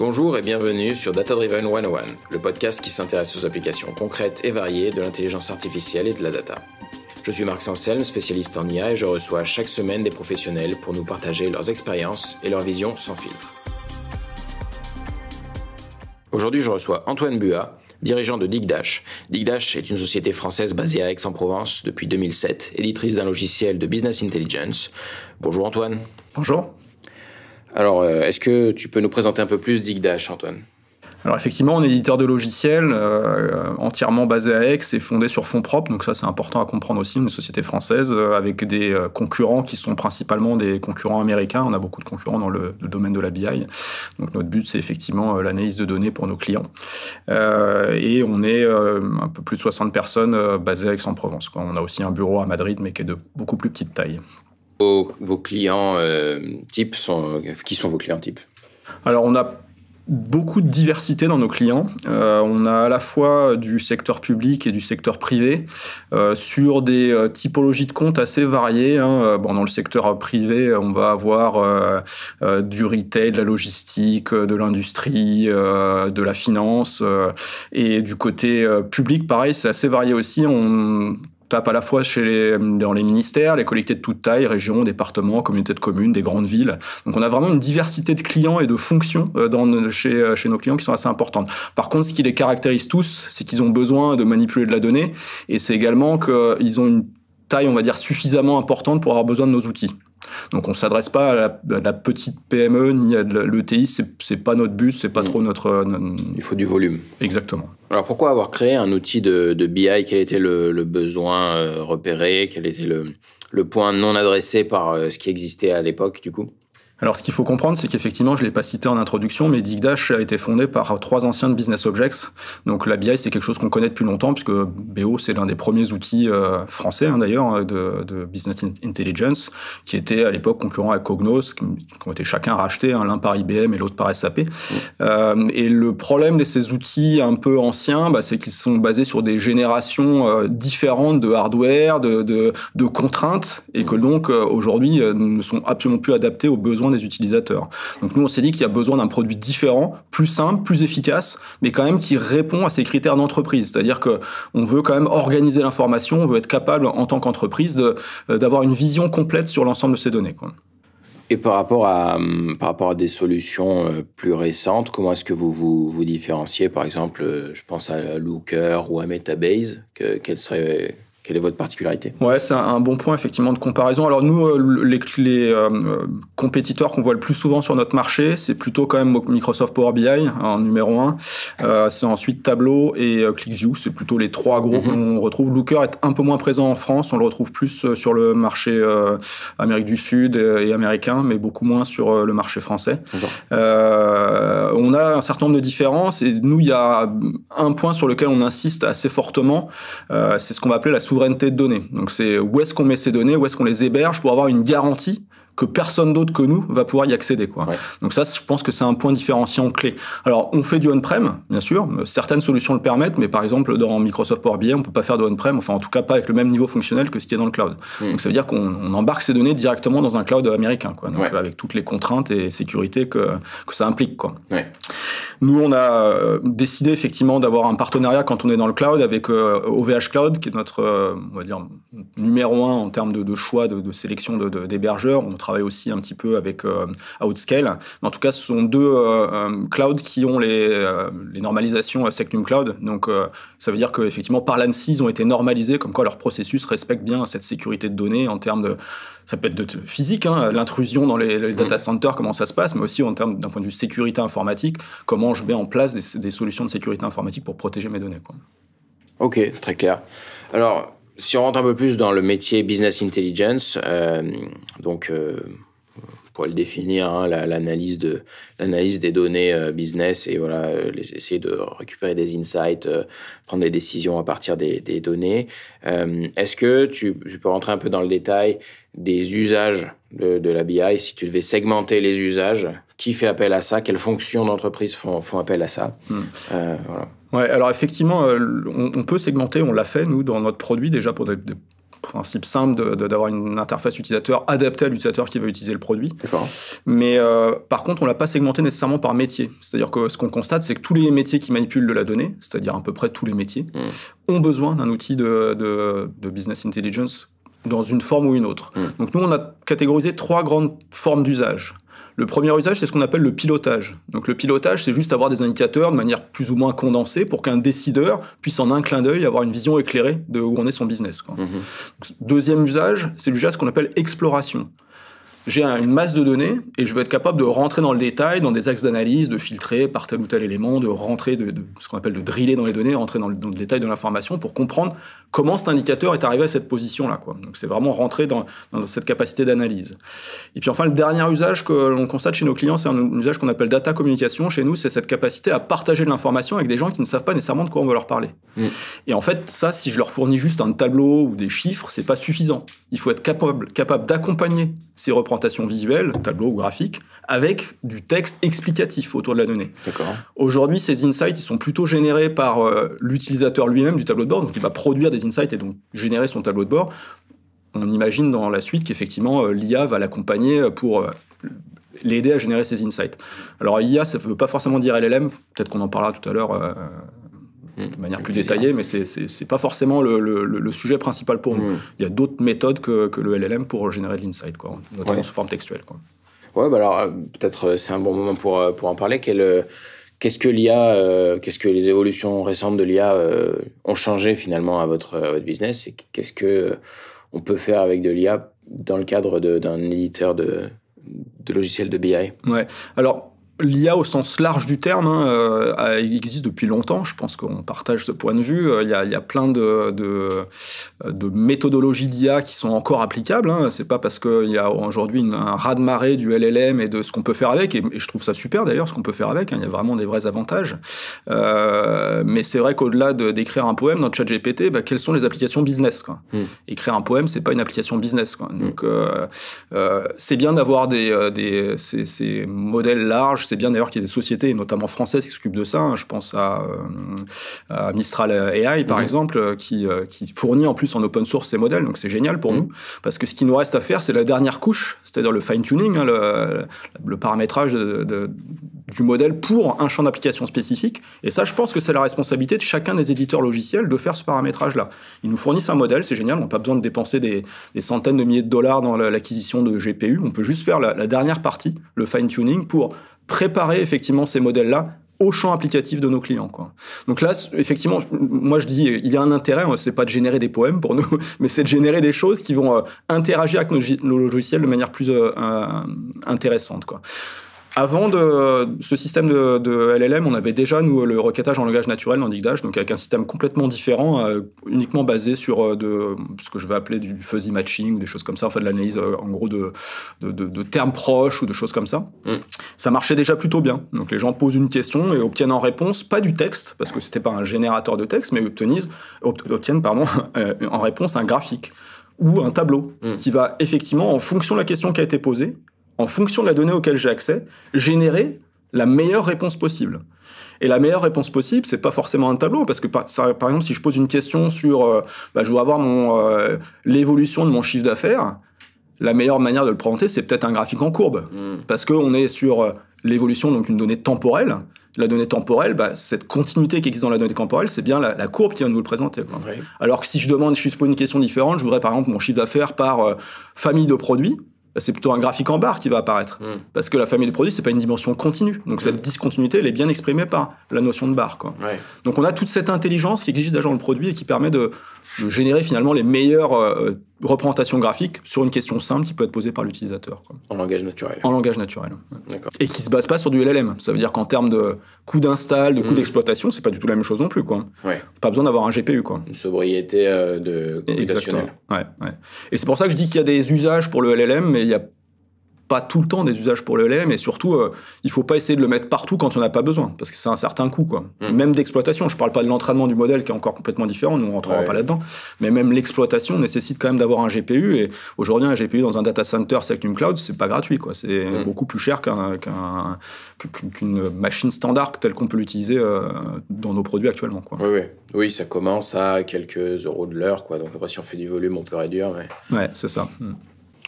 Bonjour et bienvenue sur Data Driven 101, le podcast qui s'intéresse aux applications concrètes et variées de l'intelligence artificielle et de la data. Je suis Marc Sanselme, spécialiste en IA, et je reçois chaque semaine des professionnels pour nous partager leurs expériences et leurs visions sans filtre. Aujourd'hui, je reçois Antoine Buat, dirigeant de DigDash. DigDash est une société française basée à Aix-en-Provence depuis 2007, éditrice d'un logiciel de business intelligence. Bonjour Antoine. Bonjour. Alors, euh, est-ce que tu peux nous présenter un peu plus Digdash, Antoine alors effectivement, on est éditeur de logiciels euh, euh, entièrement basé à Aix et fondé sur fonds propres, donc ça c'est important à comprendre aussi, une société française avec des concurrents qui sont principalement des concurrents américains, on a beaucoup de concurrents dans le, le domaine de la BI, donc notre but c'est effectivement l'analyse de données pour nos clients. et on est un peu plus de 60 personnes basées à Aix-en-Provence. On a aussi un bureau à Madrid mais qui est de beaucoup plus petite taille. Vos, clients euh, types sont. Qui sont vos clients types Alors, on a beaucoup de diversité dans nos clients. Euh, on a à la fois du secteur public et du secteur privé euh, sur des typologies de comptes assez variées. Hein. Bon, dans le secteur privé, on va avoir du retail, de la logistique, de l'industrie, de la finance. et du côté public, pareil, c'est assez varié aussi. On tape à la fois chez dans les ministères, les collectivités de toute taille, régions, départements, communautés de communes, des grandes villes. Donc on a vraiment une diversité de clients et de fonctions euh, chez, euh, chez nos clients qui sont assez importantes. Par contre, ce qui les caractérise tous, c'est qu'ils ont besoin de manipuler de la donnée et c'est également qu'ils ont une taille, on va dire, suffisamment importante pour avoir besoin de nos outils. Donc on ne s'adresse pas à la, petite PME ni à l'ETI, c'est pas notre but, c'est pas mm. trop notre, euh, Il faut du volume. Exactement. Alors pourquoi avoir créé un outil de, BI Quel était le, besoin euh, repéré Quel était le, le point non adressé par euh, ce qui existait à l'époque du coup alors, ce qu'il faut comprendre, c'est qu'effectivement, je ne l'ai pas cité en introduction, mais DigDash a été fondé par trois anciens de Business Objects. Donc, la BI, c'est quelque chose qu'on connaît depuis longtemps, puisque BO, c'est l'un des premiers outils euh, français, hein, d'ailleurs, euh, de, Business Intelligence, qui était à l'époque concurrent à Cognos, qui, ont été chacun rachetés, un hein, l'un par IBM et l'autre par SAP. Euh, et le problème de ces outils un peu anciens, bah, c'est qu'ils sont basés sur des générations différentes de hardware, de, de contraintes, et que donc, aujourd'hui, ne sont absolument plus adaptés aux besoins des utilisateurs. Donc nous, on s'est dit qu'il y a besoin d'un produit différent, plus simple, plus efficace, mais quand même qui répond à ces critères d'entreprise. C'est-à-dire que on veut quand même organiser l'information, on veut être capable en tant qu'entreprise euh, d'avoir une vision complète sur l'ensemble de ces données. Et par rapport, à, hum, par rapport à des solutions euh, plus récentes, comment est-ce que vous, vous différenciez Par exemple, euh, je pense à Looker ou à Metabase. qu'elle serait quelle est votre particularité Ouais, c'est un bon point effectivement de comparaison. Alors nous, euh, les, les euh, compétiteurs qu'on voit le plus souvent sur notre marché, c'est plutôt quand même Microsoft Power BI hein, en numéro un. Euh, c'est ensuite Tableau et euh, ClickView. C'est plutôt les trois gros mm-hmm. qu'on retrouve. Looker est un peu moins présent en France. On le retrouve plus euh, sur le marché Amérique du Sud et, américain, mais beaucoup moins sur le marché français. on a un certain nombre de différences et nous, il y a un point sur lequel on insiste assez fortement. c'est ce qu'on va appeler la souveraineté souveraineté de données. Donc c'est où est-ce qu'on met ces données, où est-ce qu'on les héberge pour avoir une garantie que personne d'autre que nous va pouvoir y accéder. Quoi. Donc ça, je pense que c'est un point différenciant clé. Alors, on fait du on-prem, bien sûr. Certaines solutions le permettent, mais par exemple, dans Microsoft Power BI, on peut pas faire de on-prem, enfin en tout cas pas avec le même niveau fonctionnel que ce qui est dans le cloud. Hmm. Donc ça veut dire qu'on embarque ces données directement dans un cloud américain, quoi. avec toutes les contraintes et sécurité que, que ça implique. Quoi. Nous, on a euh, décidé effectivement d'avoir un partenariat quand on est dans le cloud avec OVH euh, Cloud, qui est notre, euh, on va dire, numéro un en termes de, de choix de, de sélection d'hébergeurs. De, on travaille aussi un petit peu avec Outscale. Mais en tout cas, ce sont deux clouds qui ont les, les normalisations Secnum Cloud. Donc, ça veut dire qu'effectivement, par l'ANSI, ils ont été normalisés, comme quoi leur processus respecte bien cette sécurité de données en termes de ça peut être physique, hein, l'intrusion dans les, mmh. data centers, comment ça se passe, mais aussi en termes d'un point de vue sécurité informatique, comment je mets en place des, solutions de sécurité informatique pour protéger mes données. Quoi. Ok, très clair. Alors, si on rentre un peu plus dans le métier business intelligence, euh, donc euh, pour le définir, hein, l'analyse de l'analyse des données euh, business et voilà, euh, essayer de récupérer des insights, euh, prendre des décisions à partir des, données. Est-ce que tu, peux rentrer un peu dans le détail des usages de, de, la BI Si tu devais segmenter les usages, qui fait appel à ça Quelles fonctions d'entreprise font, font, appel à ça hmm. Ouais, alors effectivement, on, on, peut segmenter, on l'a fait nous dans notre produit déjà pour des, principe simple d'avoir une interface utilisateur adaptée à l'utilisateur qui veut utiliser le produit. Mais euh, par contre, on l'a pas segmenté nécessairement par métier. C'est-à-dire que ce qu'on constate, c'est que tous les métiers qui manipulent de la donnée, c'est-à-dire à peu près tous les métiers, mmh. ont besoin d'un outil de, de, business intelligence dans une forme ou une autre. Mmh. Donc nous, on a catégorisé trois grandes formes d'usage. Le premier usage, c'est ce qu'on appelle le pilotage. Donc le pilotage, c'est juste avoir des indicateurs de manière plus ou moins condensée pour qu'un décideur puisse en un clin d'œil avoir une vision éclairée de où on est son business. Mhm. Deuxième usage, c'est ce qu'on appelle exploration j'ai une masse de données et je veux être capable de rentrer dans le détail, dans des axes d'analyse, de filtrer par tel ou tel élément, de rentrer, de, ce qu'on appelle de driller dans les données, rentrer dans le détail de l'information pour comprendre comment cet indicateur est arrivé à cette position-là. Donc c'est vraiment rentrer dans, cette capacité d'analyse. Et puis enfin, le dernier usage que l'on constate chez nos clients, c'est un usage qu'on appelle data communication. Chez nous, c'est cette capacité à partager de l'information avec des gens qui ne savent pas nécessairement de quoi on veut leur parler. Mmh. Et en fait, ça, si je leur fournis juste un tableau ou des chiffres, c'est pas suffisant. Il faut être capable, capable d'accompagner ces représentations visuelles, tableaux ou graphiques, avec du texte explicatif autour de la donnée. Aujourd'hui, ces insights, sont plutôt générés par euh, l'utilisateur lui-même du tableau de bord, donc il va produire des insight et donc générer son tableau de bord, on imagine dans la suite qu'effectivement euh, l'IA va l'accompagner euh, pour euh, l'aider à générer ses insights. Alors l'IA, ça ne veut pas forcément dire LLM, peut-être qu'on en parlera tout à l'heure mmh. de manière plus détaillée, mais ce n'est pas forcément le, sujet principal pour nous. Mmh. Il y a d'autres méthodes que, le LLM pour générer de l'insight, notamment sous forme textuelle. Quoi. Ouais, bah alors peut-être c'est un bon moment pour, pour en parler. Quelle, Qu'est-ce que l'IA, euh, que les évolutions récentes de l'IA euh, ont changé finalement à votre, votre business et qu'est-ce que euh, on peut faire avec de l'IA dans le cadre d'un éditeur de, de logiciels de BI Ouais. Alors L'IA au sens large du terme hein, euh, existe depuis longtemps, je pense qu'on partage ce point de vue. Euh, il y a, plein de, méthodologies d'IA qui sont encore applicables. Hein. Ce n'est pas parce qu'il y a aujourd'hui un raz-de-marée du LLM et de ce qu'on peut faire avec, et, je trouve ça super d'ailleurs ce qu'on peut faire avec, hein. il y a vraiment des vrais avantages. Euh, mais c'est vrai qu'au-delà d'écrire un poème, dans ChatGPT, bah, quelles sont les applications business hmm. Écrire un poème, ce n'est pas une application business. Hmm. Donc c'est bien d'avoir des, ces modèles larges, c'est bien d'ailleurs qu'il y ait des sociétés, notamment françaises, qui s'occupent de ça. Hein. Je pense à, euh, Mistral euh, AI, par mhm. exemple, euh, qui, fournit en plus en open source ces modèles. Donc c'est génial pour mhm. nous, parce que ce qui nous reste à faire, c'est la dernière couche, c'est-à-dire le fine-tuning, hein, le, paramétrage de, du modèle pour un champ d'application spécifique. Et ça, je pense que c'est la responsabilité de chacun des éditeurs logiciels de faire ce paramétrage-là. Ils nous fournissent un modèle, c'est génial, on n'a pas besoin de dépenser des, centaines de milliers de dollars dans l'acquisition de GPU, on peut juste faire la dernière partie, le fine-tuning, pour préparer effectivement ces modèles-là au champ applicatif de nos clients. Quoi. Donc là, effectivement, moi je dis, il y a un intérêt, hein, c'est pas de générer des poèmes pour nous, mais c'est de générer des choses qui vont euh, interagir avec nos, logiciels de manière plus euh, euh, intéressante. Quoi. Avant de ce système de, de, LLM, on avait déjà nous le requêtage en langage naturel dans donc avec un système complètement différent, euh, uniquement basé sur euh, de, ce que je vais appeler du fuzzy matching ou des choses comme ça, enfin de l'analyse euh, en gros de, de, termes proches ou de choses comme ça. Mm. Ça marchait déjà plutôt bien. Donc les gens posent une question et obtiennent en réponse pas du texte parce que c'était pas un générateur de texte, mais obtiennent, obtiennent pardon, en réponse un graphique ou un tableau mm. qui va effectivement en fonction de la question qui a été posée en fonction de la donnée auquel j'ai accès, générer la meilleure réponse possible. Et la meilleure réponse possible, c'est pas forcément un tableau, parce que par, exemple, si je pose une question sur, euh, bah, je veux avoir mon euh, l'évolution de mon chiffre d'affaires, la meilleure manière de le présenter, c'est peut-être un graphique en courbe, mm. parce parce on est sur euh, l'évolution, donc une donnée temporelle. La donnée temporelle, bah, cette continuité qui existe dans la donnée temporelle, c'est bien la, courbe qui vient de vous le présenter. Alors que si je demande, je pose une question différente, je voudrais par exemple mon chiffre d'affaires par famille de produits, bah, c'est plutôt un graphique en barre qui va apparaître. Hmm. Parce que la famille de produits, c'est pas une dimension continue. Donc cette hmm. discontinuité, elle est bien exprimée par la notion de barre. Quoi. Donc on a toute cette intelligence qui existe déjà dans le produit et qui permet de, générer finalement les meilleurs euh, représentation graphique sur une question simple qui peut être posée par l'utilisateur. En langage naturel. En langage naturel. D'accord. Et qui se base pas sur du LLM. Ça veut dire qu'en termes de coût d'install, de coût hmm. d'exploitation, c'est pas du tout la même chose non plus. Quoi. Pas besoin d'avoir un GPU. Quoi. Une sobriété euh, de computationnelle. Exactement. Ouais, Et c'est pour ça que je dis qu'il y a des usages pour le LLM, mais il y a pas tout le temps des usages pour le lait, mais surtout, il euh, il faut pas essayer de le mettre partout quand on n'a pas besoin, parce que c'est un certain coût, quoi. Mmh. Même d'exploitation, je parle pas de l'entraînement du modèle qui est encore complètement différent, nous on rentrera pas là-dedans, mais même l'exploitation nécessite quand même d'avoir un GPU, et aujourd'hui un GPU dans un data center une Cloud, c'est pas gratuit, quoi. C'est mmh. beaucoup plus cher qu'un, qu'une machine standard telle qu'on peut l'utiliser euh, dans nos produits actuellement, quoi. Oui, oui. oui, ça commence à quelques euros de l'heure, quoi. Donc après, si on fait du volume, on peut réduire, mais... Ouais, c'est ça. Mmh.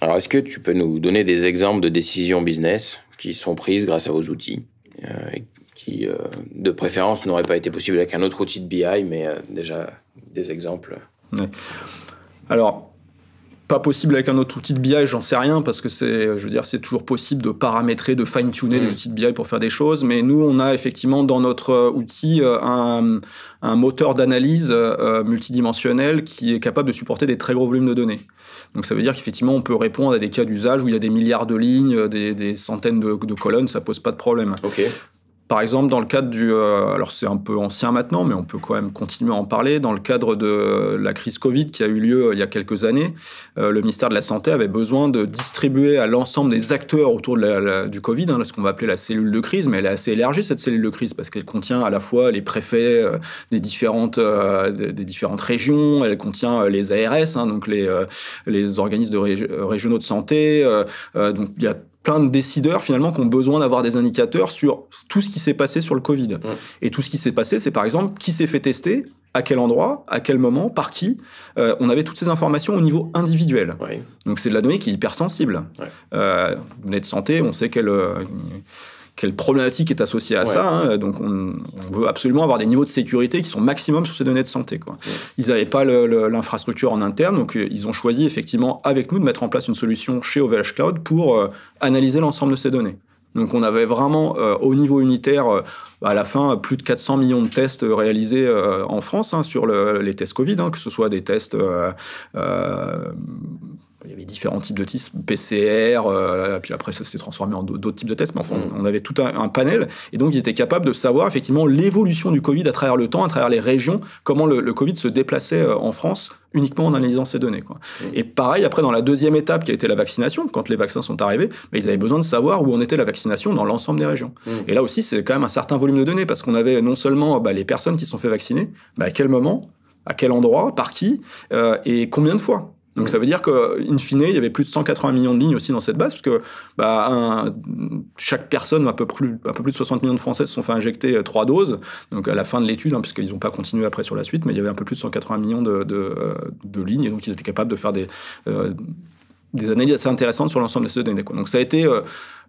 Alors, est-ce que tu peux nous donner des exemples de décisions business qui sont prises grâce à vos outils euh, qui, euh, de préférence, n'auraient pas été possibles avec un autre outil de BI, mais euh, déjà des exemples Alors, pas possible avec un autre outil de BI, j'en sais rien, parce que c'est, je veux dire, c'est toujours possible de paramétrer, de fine-tuner mmh. les mm. outils de BI pour faire des choses, mais nous, on a effectivement dans notre euh, outil euh, un, moteur d'analyse euh, multidimensionnel qui est capable de supporter des très gros volumes de données. Donc ça veut dire qu'effectivement, on peut répondre à des cas d'usage où il y a des milliards de lignes, des, centaines de, colonnes, ça pose pas de problème. Okay. Par exemple, dans le cadre du... Euh, alors c'est un peu ancien maintenant, mais on peut quand même continuer à en parler. Dans le cadre de la crise Covid qui a eu lieu euh, il y a quelques années, euh, le ministère de la Santé avait besoin de distribuer à l'ensemble des acteurs autour de la, du Covid, hein, ce qu'on va appeler la cellule de crise, mais elle est assez élargie, cette cellule de crise, parce qu'elle contient à la fois les préfets des, différentes, des, différentes régions, elle contient les ARS, hein, donc les, les organismes de régionaux de santé. donc il y a plein de décideurs finalement qui ont besoin d'avoir des indicateurs sur tout ce qui s'est passé sur le Covid. Mm. Et tout ce qui s'est passé, c'est par exemple qui s'est fait tester, à quel endroit, à quel moment, par qui. Euh, on avait toutes ces informations au niveau individuel. Donc c'est de la donnée qui est hypersensible. sensible. Euh, de santé, on sait quelle... Euh, quelle problématique est associée à ça. Hein. Donc, on, veut absolument avoir des niveaux de sécurité qui sont maximum sur ces données de santé. Quoi. Ils n'avaient pas l'infrastructure en interne, donc euh, ils ont choisi effectivement avec nous de mettre en place une solution chez OVH Cloud pour euh, analyser l'ensemble de ces données. Donc on avait vraiment euh, au niveau unitaire, à la fin, plus de 400 millions de tests réalisés en France hein, sur les tests Covid, hein, que ce soit des tests il y avait différents types de tests, PCR, euh, puis après ça s'est transformé en d'autres types de tests, mais enfin mm. on avait tout un, panel, et donc ils étaient capables de savoir effectivement l'évolution du Covid à travers le temps, à travers les régions, comment le, Covid se déplaçait euh, en France uniquement en analysant ces données. Quoi. Mm. Et pareil, après, dans la deuxième étape qui a été la vaccination, quand les vaccins sont arrivés, mais bah, ils avaient besoin de savoir où en était la vaccination dans l'ensemble des régions. Mm. Et là aussi, c'est quand même un certain volume de données, parce qu'on avait non seulement bah, les personnes qui se sont fait vacciner, mais à quel moment, à quel endroit, par qui, euh, et combien de fois. Donc mm. ça veut dire qu'in fine, il y avait plus de 180 millions de lignes aussi dans cette base, parce que bah, chaque personne, un peu, plus, de 60 millions de Français se sont fait injecter euh, trois doses, donc à la fin de l'étude, hein, puisqu'ils n'ont pas continué après sur la suite, mais il y avait un peu plus de 180 millions euh, de, lignes, et donc ils étaient capables de faire des, euh, des analyses assez intéressantes sur l'ensemble de ces données. Quoi. Donc ça a été euh,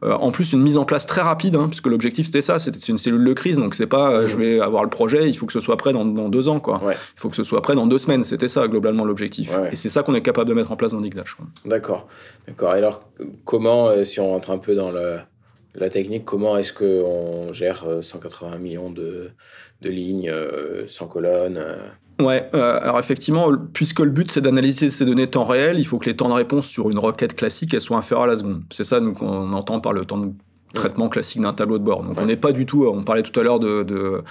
euh, en plus une mise en place très rapide, hein, puisque l'objectif c'était ça, c'était une cellule de crise, donc c'est pas euh, je vais avoir le projet, il faut que ce soit prêt dans, dans deux ans, quoi. il faut que ce soit prêt dans deux semaines, c'était ça globalement l'objectif. Et c'est ça qu'on est capable de mettre en place dans DigDash. D'accord, d'accord. Et alors comment, si on rentre un peu dans la technique, comment est-ce qu'on gère 180 millions de, de lignes sans colonne Ouais, euh, alors effectivement, puisque le but c'est d'analyser ces données temps réel, il faut que les temps de réponse sur une requête classique elles soient inférieurs à la seconde. C'est ça qu'on entend par le temps de traitement classique d'un tableau de bord. Donc on n'est pas du tout, on parlait tout à l'heure de, de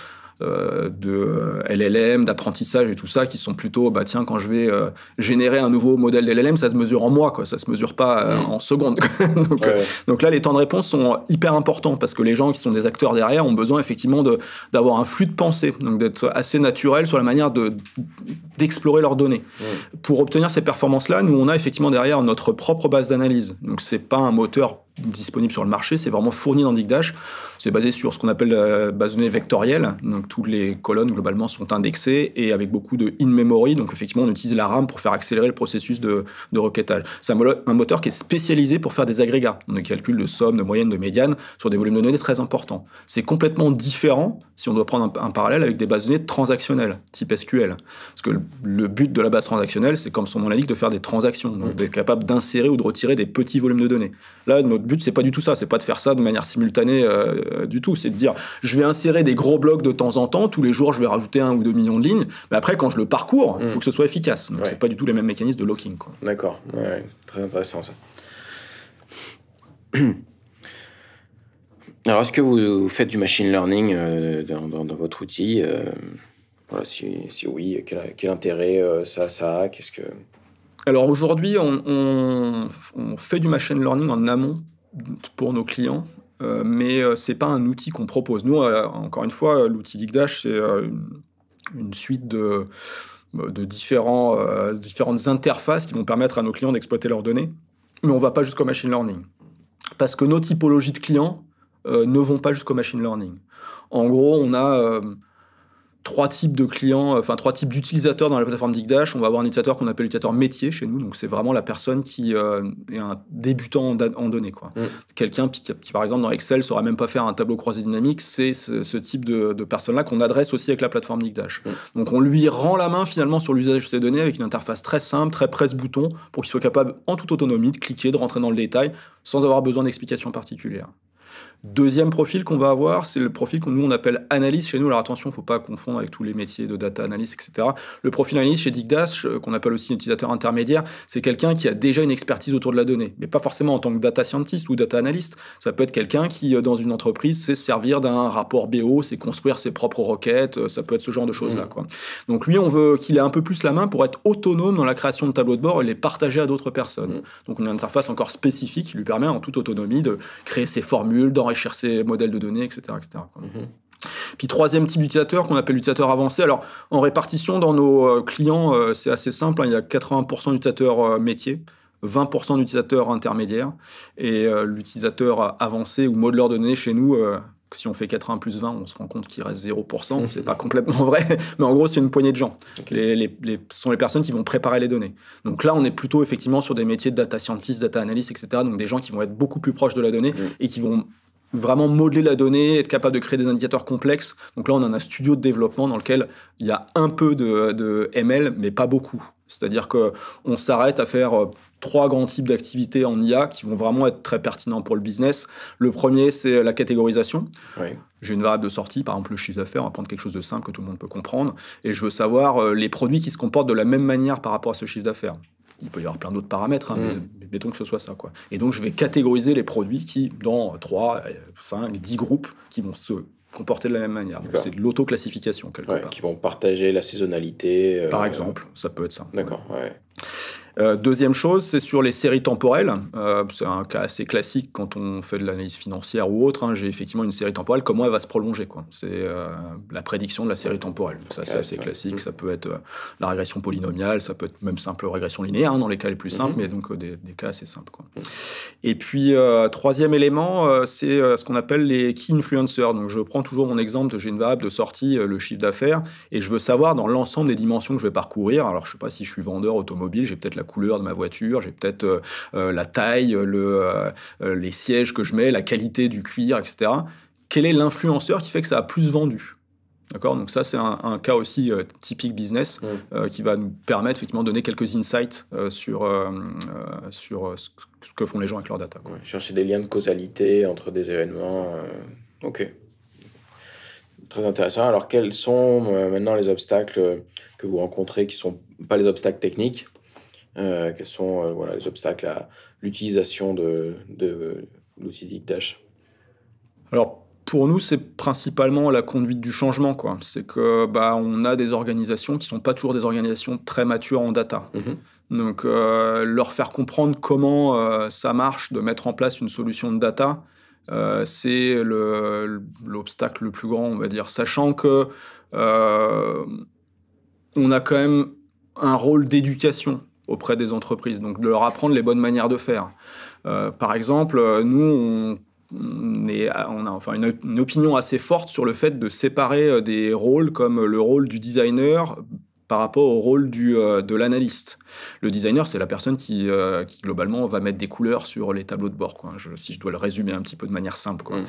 euh, de euh, LLM, d'apprentissage et tout ça, qui sont plutôt, bah tiens, quand je vais euh, générer un nouveau modèle LLM, ça se mesure en mois, quoi, ça se mesure pas mm. en secondes. donc, là, les temps de réponse sont hyper importants parce que les gens qui sont des acteurs derrière ont besoin effectivement d'avoir un flux de pensée, donc d'être assez naturel sur la manière d'explorer leurs données. Mm. Pour obtenir ces performances-là, nous, on a effectivement derrière notre propre base d'analyse. Donc c'est pas un moteur disponible sur le marché, c'est vraiment fourni dans DigDash. C'est basé sur ce qu'on appelle la base de données vectorielle. Donc, toutes les colonnes, globalement, sont indexées et avec beaucoup de in-memory. Donc, effectivement, on utilise la RAM pour faire accélérer le processus de, de requêtage. C'est un, moteur qui est spécialisé pour faire des agrégats. On calcule de sommes, de moyennes, de médianes sur des volumes de données très importants. C'est complètement différent si on doit prendre un, parallèle avec des bases de données transactionnelles, type SQL. Parce que le, but de la base transactionnelle, c'est comme son nom l'indique, de faire des transactions. Donc, mmh. d'être capable d'insérer ou de retirer des petits volumes de données. Là, notre but, c'est pas du tout ça. C'est pas de faire ça de manière simultanée euh, euh, du tout. C'est de dire, je vais insérer des gros blocs de temps en temps. Tous les jours, je vais rajouter un ou deux millions de lignes. Mais après, quand je le parcours, il faut mm. que ce soit efficace. Donc, c'est pas du tout les mêmes mécanismes de locking. D'accord. Très intéressant, ça. Alors, est-ce que vous faites du machine learning euh, dans, votre outil si, oui, quel, intérêt ça, ça a Qu'est-ce que... Alors aujourd'hui, on, fait du machine learning en amont pour nos clients, euh, mais ce euh, c'est pas un outil qu'on propose. Nous, euh, encore une fois, l'outil DigDash, c'est une, suite de, de différents, différentes interfaces qui vont permettre à nos clients d'exploiter leurs données, mais on va pas jusqu'au machine learning. Parce que nos typologies de clients ne vont pas jusqu'au machine learning. En gros, on a trois types de clients, euh, enfin trois types d'utilisateurs dans la plateforme DigDash. On va avoir un utilisateur qu'on appelle l'utilisateur métier chez nous, donc c'est vraiment la personne qui euh, est un débutant en, données. Quoi. Mm. Quelqu'un qui, par exemple, dans Excel, saura même pas faire un tableau croisé dynamique, c'est ce, type de, personne-là qu'on adresse aussi avec la plateforme DigDash. Mm. Donc on lui rend la main finalement sur l'usage de ces données avec une interface très simple, très presse-bouton, pour qu'il soit capable en toute autonomie de cliquer, de rentrer dans le détail, sans avoir besoin d'explications particulières. Deuxième profil qu'on va avoir, c'est le profil qu'on nous on appelle analyste chez nous. Alors attention, faut pas confondre avec tous les métiers de data analyst, etc. Le profil analyste chez Digdash, euh, qu'on appelle aussi utilisateur intermédiaire, c'est quelqu'un qui a déjà une expertise autour de la donnée, mais pas forcément en tant que data scientist ou data analyst. Ça peut être quelqu'un qui, euh, dans une entreprise, sait servir d'un rapport BO, sait construire ses propres requêtes. Euh, ça peut être ce genre de choses là. Mmh. Donc lui, on veut qu'il ait un peu plus la main pour être autonome dans la création de tableaux de bord et les partager à d'autres personnes. Mmh. Donc on a une interface encore spécifique qui lui permet en toute autonomie de créer ses formules, d'enregistrer chercher modèles de données, etc. Mhm. Puis troisième type d'utilisateur qu'on appelle l'utilisateur avancé. Alors en répartition dans nos euh, clients, euh, c'est assez simple. Hein. il y a 80% d'utilisateurs euh, métiers, 20% d'utilisateurs intermédiaires et l'utilisateur avancé ou modeleur de données chez nous. si on fait 80 plus 20, on se rend compte qu'il reste 0%. Mhm. C'est pas complètement vrai, mais en gros, c'est une poignée de gens. Les, ce sont les personnes qui vont préparer les données. Donc là, on est plutôt effectivement sur des métiers de data scientist, data analyst, etc. Donc des gens qui vont être beaucoup plus proches de la donnée mhm. et qui vont vraiment modeler la donnée, être capable de créer des indicateurs complexes. Donc là, on a un studio de développement dans lequel il y a un peu de, ML, mais pas beaucoup. C'est-à-dire qu'on s'arrête à faire euh, trois grands types d'activités en IA qui vont vraiment être très pertinents pour le business. Le premier, c'est la catégorisation. J'ai une variable de sortie, par exemple le chiffre d'affaires, on va prendre quelque chose de simple que tout le monde peut comprendre, et je veux savoir euh, les produits qui se comportent de la même manière par rapport à ce chiffre d'affaires. Il peut y avoir plein d'autres paramètres, hein, mais mm. mettons que ce soit ça. Quoi. Et donc, je vais catégoriser les produits qui, dans 3, 5, 10 groupes, qui vont se comporter de la même manière. C'est de l'auto-classification, quelque part. Qui vont partager la saisonnalité. Euh, Par exemple, ça peut être ça. D'accord, ouais. Euh, deuxième chose, c'est sur les séries temporelles. Euh, c'est un cas assez classique quand on fait de l'analyse financière ou autre. Hein. J'ai effectivement une série temporelle, comment elle va se prolonger C'est euh, la prédiction de la série temporelle. Ça, c'est assez classique. Mm. Ça peut être la régression polynomiale, ça peut être même simple régression linéaire hein, dans les cas les plus mm-hmm. simples, mais donc des, cas assez simples. Mm. Et puis, troisième élément, c'est ce qu'on appelle les key influencers. Donc, je prends toujours mon exemple de j'ai une variable de sortie, le chiffre d'affaires, et je veux savoir dans l'ensemble des dimensions que je vais parcourir. Alors, je ne sais pas si je suis vendeur automobile, j'ai peut-être la couleur de ma voiture, j'ai peut-être euh, euh, la taille, euh, les sièges que je mets, la qualité du cuir, etc. Quel est l'influenceur qui fait que ça a plus vendu D'accord Donc ça, c'est un, cas aussi typique business qui va nous permettre effectivement de donner quelques insights sur, sur ce que font les gens avec leur data. chercher des liens de causalité entre des événements. Ok. Très intéressant. Alors, quels sont maintenant les obstacles que vous rencontrez qui ne sont pas les obstacles techniques euh, quels sont euh, les obstacles à l'utilisation de, de l'outil Dash Alors, pour nous, c'est principalement la conduite du changement. quoi. C'est que bah, on a des organisations qui sont pas toujours des organisations très matures en data. Mhm. Donc, euh, leur faire comprendre comment ça marche de mettre en place une solution de data, c'est l'obstacle le, plus grand, on va dire. Sachant que on a quand même un rôle d'éducation auprès des entreprises, donc de leur apprendre les bonnes manières de faire. Euh, par exemple, euh, nous, on, a enfin une, opinion assez forte sur le fait de séparer euh, des rôles comme le rôle du designer par rapport au rôle du, de l'analyste. Le designer, c'est la personne qui, qui, globalement, va mettre des couleurs sur les tableaux de bord, quoi. si je dois le résumer un petit peu de manière simple. Quoi. Mmh.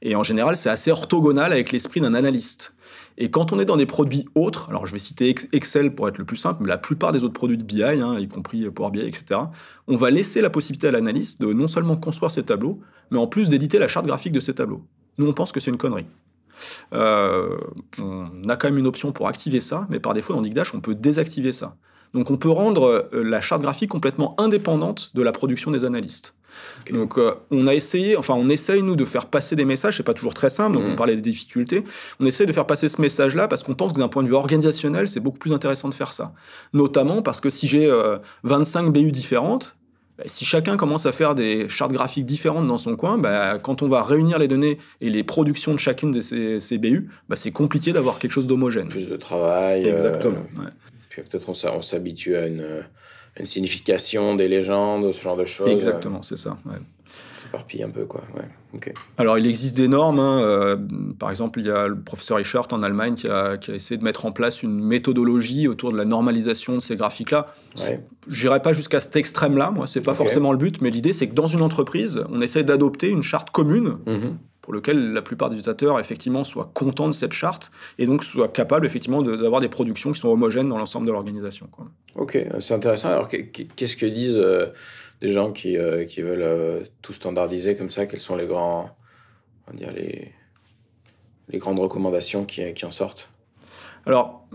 Et en général, c'est assez orthogonal avec l'esprit d'un analyste. Et quand on est dans des produits autres, alors je vais citer Excel pour être le plus simple, mais la plupart des autres produits de BI, hein, y compris Power BI, etc., on va laisser la possibilité à l'analyste de non seulement construire ses tableaux, mais en plus d'éditer la charte graphique de ses tableaux. Nous, on pense que c'est une connerie. Euh, on a quand même une option pour activer ça, mais par défaut, dans Digdash, on peut désactiver ça. Donc on peut rendre euh, la charte graphique complètement indépendante de la production des analystes. Donc euh, on a essayé, enfin on essaye nous de faire passer des messages, c'est pas toujours très simple, donc on mm. parlait des difficultés, on essaie de faire passer ce message-là parce qu'on pense que d'un point de vue organisationnel, c'est beaucoup plus intéressant de faire ça. Notamment parce que si j'ai 25 euh, BU différentes, bah, si chacun commence à faire des chartes graphiques différentes dans son coin, bah, quand on va réunir les données et les productions de chacune de ces, BU, bah, c'est compliqué d'avoir quelque chose d'homogène. Plus de travail. Exactement peut-être on, s'habitue à une, euh, une, signification des légendes, ce genre de choses. Euh. Exactement, c'est ça. Ouais. S'éparpille un peu, quoi. Ouais. Alors, il existe des normes. Hein. Euh, par exemple, il y a le professeur Richard en Allemagne qui a, qui essayé de mettre en place une méthodologie autour de la normalisation de ces graphiques-là. Ouais. J'irai pas jusqu'à cet extrême-là, moi, c'est pas forcément le but, mais l'idée, c'est que dans une entreprise, on essaie d'adopter une charte commune mm-hmm pour lequel la plupart des utilisateurs effectivement soient contents de cette charte et donc soient capables effectivement d'avoir des productions qui sont homogènes dans l'ensemble de l'organisation. Ok, c'est intéressant. Alors qu'est-ce que disent euh, des gens qui, euh, qui veulent euh, tout standardiser comme ça Quelles sont les les grandes recommandations qui, qui en sortent Alors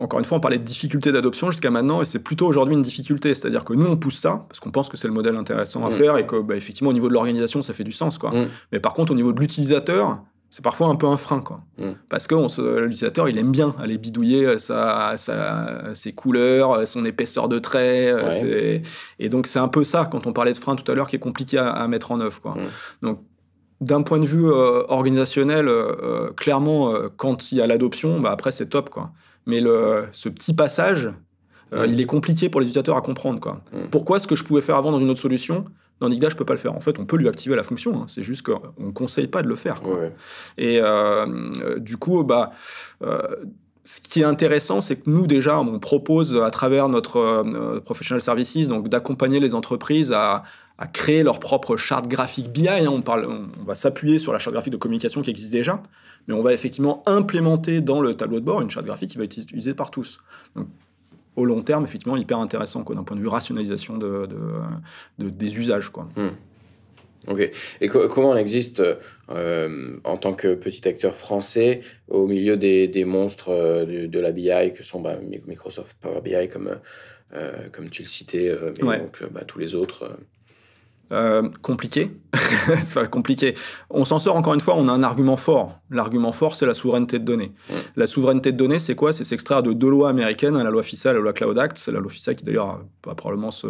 encore une fois, on parlait de difficulté d'adoption jusqu'à maintenant, et c'est plutôt aujourd'hui une difficulté. C'est-à-dire que nous, on pousse ça, parce qu'on pense que c'est le modèle intéressant à mm. faire, et que, bah, effectivement, au niveau de l'organisation, ça fait du sens. Quoi. Mm. Mais par contre, au niveau de l'utilisateur, c'est parfois un peu un frein, quoi. Mm. Parce que l'utilisateur, il aime bien aller bidouiller euh, ses couleurs, euh, son épaisseur de trait. Euh, et donc, c'est un peu ça, quand on parlait de frein tout à l'heure, qui est compliqué à, mettre en œuvre, quoi. Donc, d'un point de vue organisationnel, clairement, quand il y a l'adoption, bah, après, c'est top, quoi mais le, ce petit passage, euh, il est compliqué pour les utilisateurs à comprendre. Quoi. Pourquoi ce que je pouvais faire avant dans une autre solution, dans Nigda, je peux pas le faire. En fait, on peut lui activer la fonction. Hein. C'est juste qu'on ne conseille pas de le faire. Quoi. Et euh, euh, du coup, bah, ce qui est intéressant, c'est que nous, déjà, on propose à travers notre euh, professional services, donc d'accompagner les entreprises à, créer leur propre charte graphique BI. Hein, on, parle, on, va s'appuyer sur la charte graphique de communication qui existe déjà, mais on va effectivement implémenter dans le tableau de bord une charte graphique qui va être utilisée par tous. Donc, au long terme, effectivement, hyper intéressant d'un point de vue rationalisation de, des usages. Quoi. Hmm. Ok. Et comment on existe euh, en tant que petit acteur français au milieu des, des monstres euh, de, la BI que sont bah, Microsoft Power BI, comme, euh, comme tu le citais, mais donc bah, tous les autres compliqué. compliqué. On s'en sort encore une fois, on a un argument fort. L'argument fort, c'est la souveraineté de données. La souveraineté de données, c'est quoi C'est s'extraire de deux lois américaines, hein, la loi FISA et la loi Cloud Act. C'est la loi FISA qui d'ailleurs va probablement se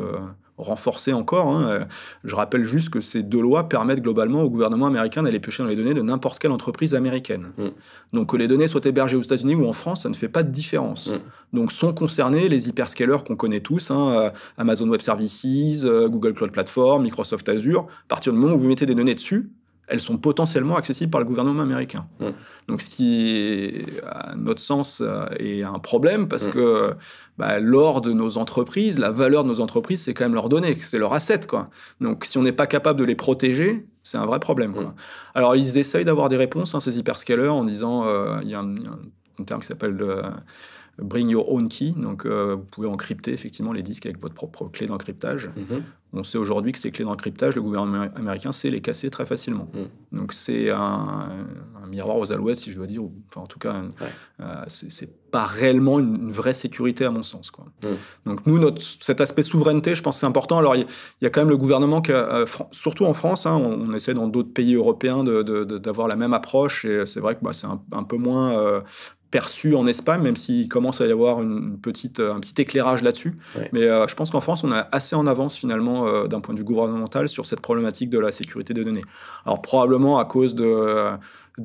Renforcer encore. Hein. Euh, je rappelle juste que ces deux lois permettent globalement au gouvernement américain d'aller piocher dans les données de n'importe quelle entreprise américaine. Mm. Donc que les données soient hébergées aux États-Unis ou en France, ça ne fait pas de différence. Mm. Donc sont concernés les hyperscalers qu'on connaît tous, hein, euh, Amazon Web Services, euh, Google Cloud Platform, Microsoft Azure. À partir du moment où vous mettez des données dessus, elles sont potentiellement accessibles par le gouvernement américain. Mmh. Donc, ce qui, à notre sens, euh, est un problème parce mmh. que bah, l'or de nos entreprises, la valeur de nos entreprises, c'est quand même leurs données, c'est leur asset. Quoi. Donc, si on n'est pas capable de les protéger, c'est un vrai problème. Mmh. Alors, ils essayent d'avoir des réponses, hein, ces hyperscalers, en disant euh, il y, a un terme qui s'appelle. le euh, Bring Your Own Key, donc euh, vous pouvez encrypter effectivement les disques avec votre propre clé d'encryptage. Mhm. On sait aujourd'hui que ces clés d'encryptage, le gouvernement américain sait les casser très facilement. Mhm. Donc c'est un, miroir aux alouettes, si je dois dire, en tout cas, euh, c'est pas réellement une, vraie sécurité à mon sens. Quoi. Mhm. Donc nous, cet aspect souveraineté, je pense c'est important. Alors il y, a quand même le gouvernement, qui surtout en France, hein, on, essaie dans d'autres pays européens d'avoir la même approche, et c'est vrai que bah, c'est un, peu moins... Euh, perçu en Espagne, même s'il commence à y avoir une petite, euh, un petit éclairage là-dessus. Mais euh, je pense qu'en France, on est assez en avance finalement euh, d'un point de vue gouvernemental sur cette problématique de la sécurité des données. Alors probablement à cause de,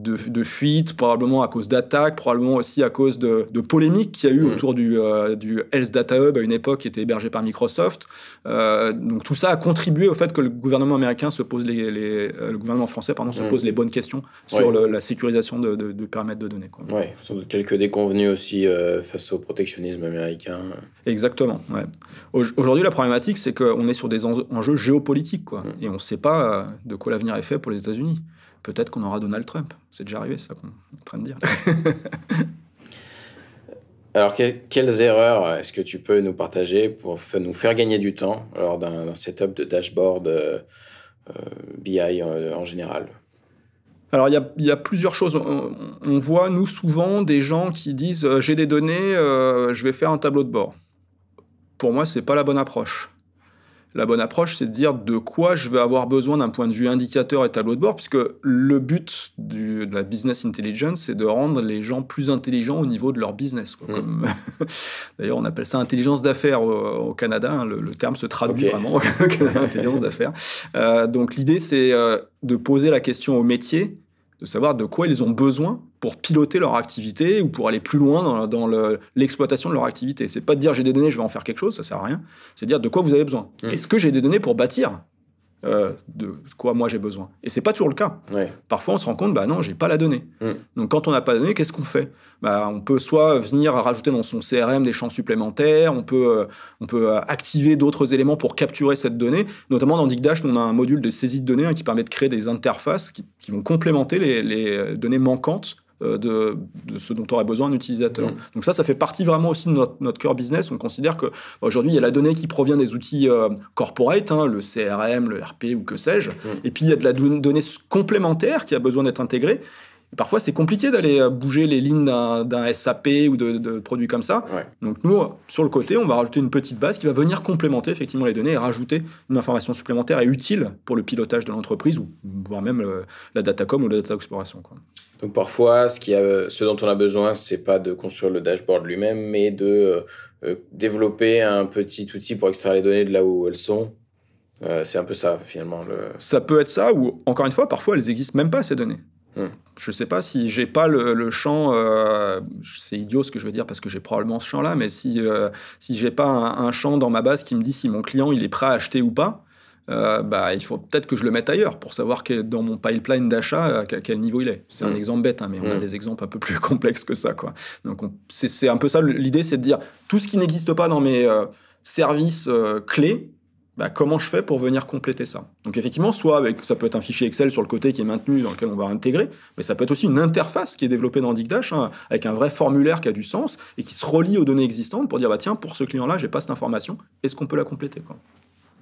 de, fuite probablement à cause d'attaques, probablement aussi à cause de, polémiques qu'il y a eu mm. autour du, euh, du, Health Data Hub à une époque qui était hébergé par Microsoft. Euh, donc tout ça a contribué au fait que le gouvernement américain se pose les, euh, le gouvernement français se mm. pose les bonnes questions sur la sécurisation de, permettre de de données. Oui, sans doute quelques déconvenus aussi face au protectionnisme américain. Exactement. aujourd'hui, la problématique, c'est qu'on est sur des enjeux géopolitiques quoi, mm. et on ne sait pas de quoi l'avenir est fait pour les États-Unis peut-être qu'on aura Donald Trump. C'est déjà arrivé, c'est ça qu'on est en train de dire. Alors, quelles erreurs euh, est-ce que tu peux nous partager pour nous faire gagner du temps lors d'un setup de dashboard euh, euh, BI en, général alors, il y, a plusieurs choses. On, voit, nous, souvent, des gens qui disent J'ai des données, je vais faire un tableau de bord. Pour moi, ce n'est pas la bonne approche la bonne approche, c'est de dire de quoi je vais avoir besoin d'un point de vue indicateur et tableau de bord, puisque le but de la business intelligence, c'est de rendre les gens plus intelligents au niveau de leur business. Mm. D'ailleurs, on appelle ça intelligence d'affaires au, Canada. Hein, le, terme se traduit vraiment intelligence d'affaires. Euh, donc l'idée, c'est euh, de poser la question au métier, de savoir de quoi ils ont besoin pour piloter leur activité ou pour aller plus loin dans, l'exploitation de leur activité. C'est pas de dire j'ai des données, je vais en faire quelque chose, ça sert à rien. C'est de dire de quoi vous avez besoin. Mmh. Est-ce que j'ai des données pour bâtir euh, de quoi moi j'ai besoin. Et c'est pas toujours le cas. Parfois on se rend compte, bah non, j'ai pas la donnée. Mmh. Donc quand on n'a pas la donnée, qu'est-ce qu'on fait bah, On peut soit venir rajouter dans son CRM des champs supplémentaires, on peut, euh, on peut euh, activer d'autres éléments pour capturer cette donnée. Notamment dans DigDash, on a un module de saisie de données hein, qui permet de créer des interfaces qui, vont complémenter les données manquantes euh, de, ce dont aurait besoin un utilisateur. Mm. Donc ça, ça fait partie vraiment aussi de notre, cœur business. On considère que bah, aujourd'hui, il y a la donnée qui provient des outils euh, corporate, hein, le CRM, le RP ou que sais-je, mm. et puis il y a de la donnée complémentaire qui a besoin d'être intégrée parfois, c'est compliqué d'aller euh, bouger les lignes d'un SAP ou de, produits comme ça. Donc nous, sur le côté, on va rajouter une petite base qui va venir complémenter effectivement les données et rajouter une information supplémentaire et utile pour le pilotage de l'entreprise ou voire même euh, la datacom ou la data exploration. Donc parfois, ce, qui ce dont on a besoin, c'est pas de construire le dashboard lui-même, mais de euh, développer un petit outil pour extraire les données de là où elles sont c'est un peu ça, finalement. Ça peut être ça, ou encore une fois, parfois, elles n'existent même pas, ces données. Hmm je ne sais pas si j'ai pas le, champ, euh, c'est idiot ce que je veux dire parce que j'ai probablement ce champ là mais si, euh, si j'ai pas un, champ dans ma base qui me dit si mon client il est prêt à acheter ou pas, euh, bah, il faut peut-être que je le mette ailleurs pour savoir que dans mon pipeline d'achat, à quel niveau il est. C'est un mm. exemple bête, hein, mais on a mm. des exemples un peu plus complexes que ça. Quoi. Donc c'est un peu ça, l'idée c'est de dire tout ce qui n'existe pas dans mes services clés, bah, comment je fais pour venir compléter ça Donc effectivement, soit ça peut être un fichier Excel sur le côté qui est maintenu, dans lequel on va intégrer, mais ça peut être aussi une interface qui est développée dans DigDash, hein, avec un vrai formulaire qui a du sens et qui se relie aux données existantes pour dire, bah, tiens, pour ce client-là, j'ai pas cette information, est-ce qu'on peut la compléter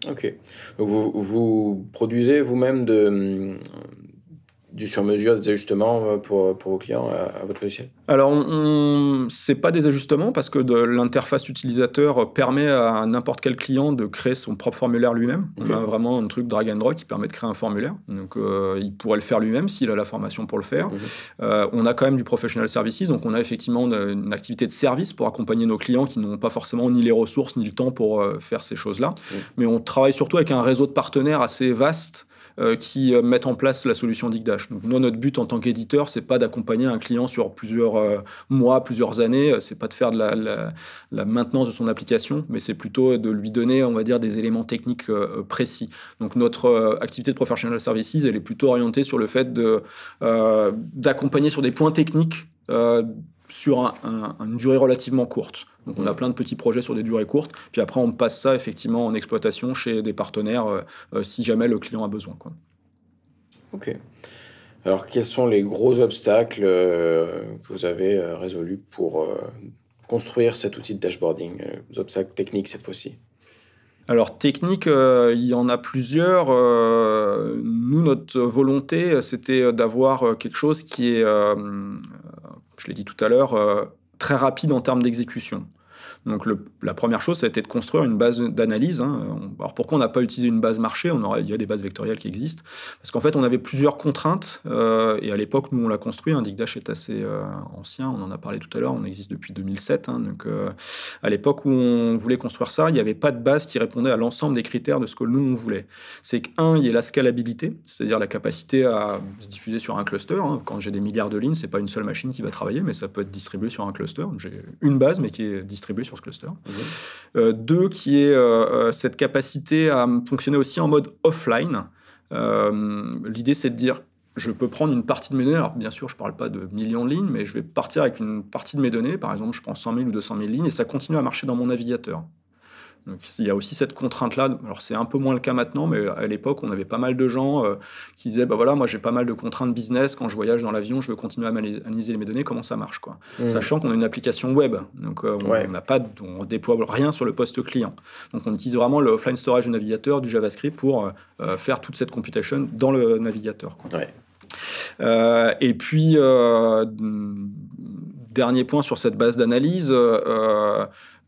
Ok. Donc vous produisez vous-même de, du sur-mesure, des ajustements euh, pour, pour vos clients euh, à, votre logiciel Alors, ce n'est pas des ajustements parce que l'interface utilisateur permet à n'importe quel client de créer son propre formulaire lui-même. On a vraiment un truc drag and drop qui permet de créer un formulaire. Donc, euh, il pourrait le faire lui-même s'il a la formation pour le faire. Mhm. on a quand même du professional services, donc on a effectivement une, activité de service pour accompagner nos clients qui n'ont pas forcément ni les ressources ni le temps pour faire ces choses-là. Mais on travaille surtout avec un réseau de partenaires assez vaste euh, qui euh, mettent en place la solution Digdash. Donc, notre but en tant qu'éditeur, c'est pas d'accompagner un client sur plusieurs euh, mois, plusieurs années, c'est pas de faire de la, maintenance de son application, mais c'est plutôt de lui donner, on va dire, des éléments techniques précis. Donc, notre activité de professional services, elle est plutôt orientée sur le fait d'accompagner sur des points techniques euh, sur une durée relativement courte. Donc on a mm. plein de petits projets sur des durées courtes, puis après on passe ça effectivement en exploitation chez des partenaires euh, euh, si jamais le client a besoin. Ok. Alors quels sont les gros obstacles euh, que vous avez résolus pour construire cet outil de dashboarding Les obstacles techniques cette fois-ci alors technique, il y en a plusieurs. nous, notre volonté, c'était d'avoir quelque chose qui est je l'ai dit tout à l'heure, euh, très rapide en termes d'exécution. Donc la première chose, ça a été de construire une base d'analyse. Hein. Alors pourquoi on n'a pas utilisé une base marché on aurait, Il y a des bases vectorielles qui existent. Parce qu'en fait, on avait plusieurs contraintes. Euh, et à l'époque, nous, on l'a construit. un est assez euh, ancien. On en a parlé tout à l'heure. On existe depuis 2007. Hein. Donc euh, à l'époque où on voulait construire ça, il n'y avait pas de base qui répondait à l'ensemble des critères de ce que nous, on voulait. C'est qu'un, il y ait la scalabilité, c'est-à-dire la capacité à se diffuser sur un cluster. Hein. Quand j'ai des milliards de lignes, c'est pas une seule machine qui va travailler, mais ça peut être distribué sur un cluster. J'ai une base, mais qui est distribuée sur cluster. Mhm. Euh, deux, qui est euh, euh, cette capacité à fonctionner aussi en mode offline. L'idée, c'est de dire, je peux prendre une partie de mes données. Alors, bien sûr, je ne parle pas de millions de lignes, mais je vais partir avec une partie de mes données. Par exemple, je prends 100 000 ou 200 000 lignes et ça continue à marcher dans mon navigateur il y a aussi cette contrainte-là. Alors c'est un peu moins le cas maintenant, mais à l'époque, on avait pas mal de gens euh, qui disaient, bah voilà, moi j'ai pas mal de contraintes business quand je voyage dans l'avion, je veux continuer à analyser mes données, comment ça marche, quoi. Mmh. Sachant qu'on a une application web, donc euh, on n'a pas, on déploie rien sur le poste client. Donc on utilise vraiment le offline storage du navigateur, du JavaScript pour euh, faire toute cette computation dans le navigateur. et puis dernier point sur cette base d'analyse.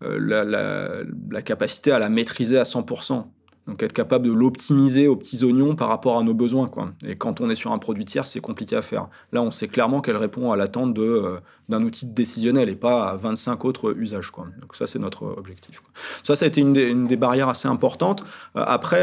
Euh, la, capacité à la maîtriser à 100%. Donc être capable de l'optimiser aux petits oignons par rapport à nos besoins. Quoi. Et quand on est sur un produit tiers, c'est compliqué à faire. Là, on sait clairement qu'elle répond à l'attente euh, d'un outil décisionnel et pas à 25 autres usages. Quoi. Donc ça, c'est notre objectif. Ça, ça a été une des, barrières assez importantes. Euh, après,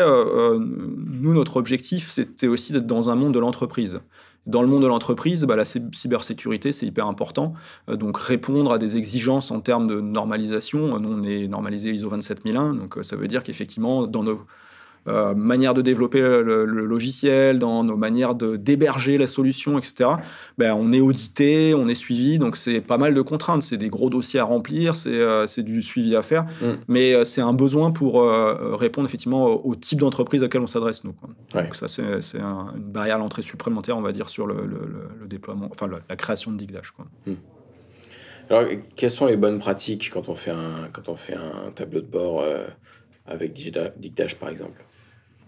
nous, notre objectif, c'était aussi d'être dans un monde de l'entreprise. Dans le monde de l'entreprise, bah, la cybersécurité, c'est hyper important. Euh, donc répondre à des exigences en termes de normalisation, euh, nous on est normalisé ISO 27001, donc euh, ça veut dire qu'effectivement, dans nos euh, manière de développer le, logiciel, dans nos manières d'héberger la solution, etc. Ben, on est audité, on est suivi, donc c'est pas mal de contraintes. C'est des gros dossiers à remplir, c'est euh, du suivi à faire, mm. mais euh, c'est un besoin pour répondre effectivement au, type d'entreprise à laquelle on s'adresse nous. Donc ça, c'est une barrière à l'entrée supplémentaire, on va dire, sur le, le déploiement, enfin la, création de DigDash. Quoi. Mm. Alors, quelles sont les bonnes pratiques quand on fait un, quand on fait un tableau de bord avec Digdash, par exemple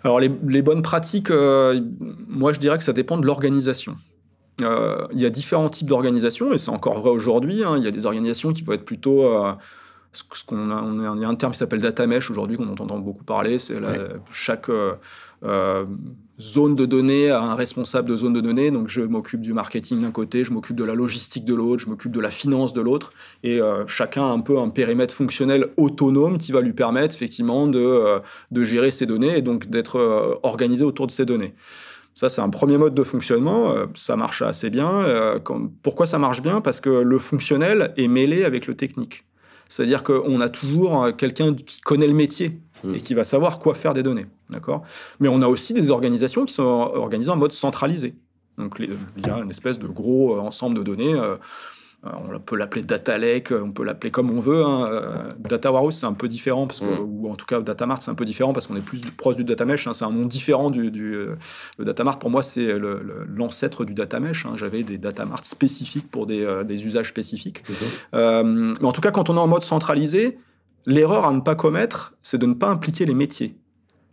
alors les, bonnes pratiques, euh, moi je dirais que ça dépend de l'organisation. Euh, il y a différents types d'organisations, et c'est encore vrai aujourd'hui. Hein. Il y a des organisations qui peuvent être plutôt... Euh, ce, qu'on il y a un terme qui s'appelle data mesh aujourd'hui, qu'on entend beaucoup parler. C'est chaque zone de données à un responsable de zone de données. Donc je m'occupe du marketing d'un côté, je m'occupe de la logistique de l'autre, je m'occupe de la finance de l'autre. Et euh, chacun a un peu un périmètre fonctionnel autonome qui va lui permettre effectivement de, euh, gérer ses données et donc d'être euh, organisé autour de ses données. Ça, c'est un premier mode de fonctionnement. ça marche assez bien. pourquoi ça marche bien Parce que le fonctionnel est mêlé avec le technique. C'est-à-dire qu'on a toujours euh, quelqu'un qui connaît le métier mm. et qui va savoir quoi faire des données. D'accord Mais on a aussi des organisations qui sont euh, organisées en mode centralisé. Donc, euh, il y a une espèce de gros ensemble de données. Euh, on peut l'appeler data lake, on peut l'appeler comme on veut. Hein. Euh, data warehouse, c'est un peu différent, parce mm. ou en tout cas data mart, c'est un peu différent parce qu'on est plus proche du data mesh. Hein. C'est un nom différent du, euh, le data mart. Pour moi, c'est l'ancêtre du data mesh. Hein. J'avais des data mart spécifiques pour des, usages spécifiques. mais en tout cas, quand on est en mode centralisé, l'erreur à ne pas commettre, c'est de ne pas impliquer les métiers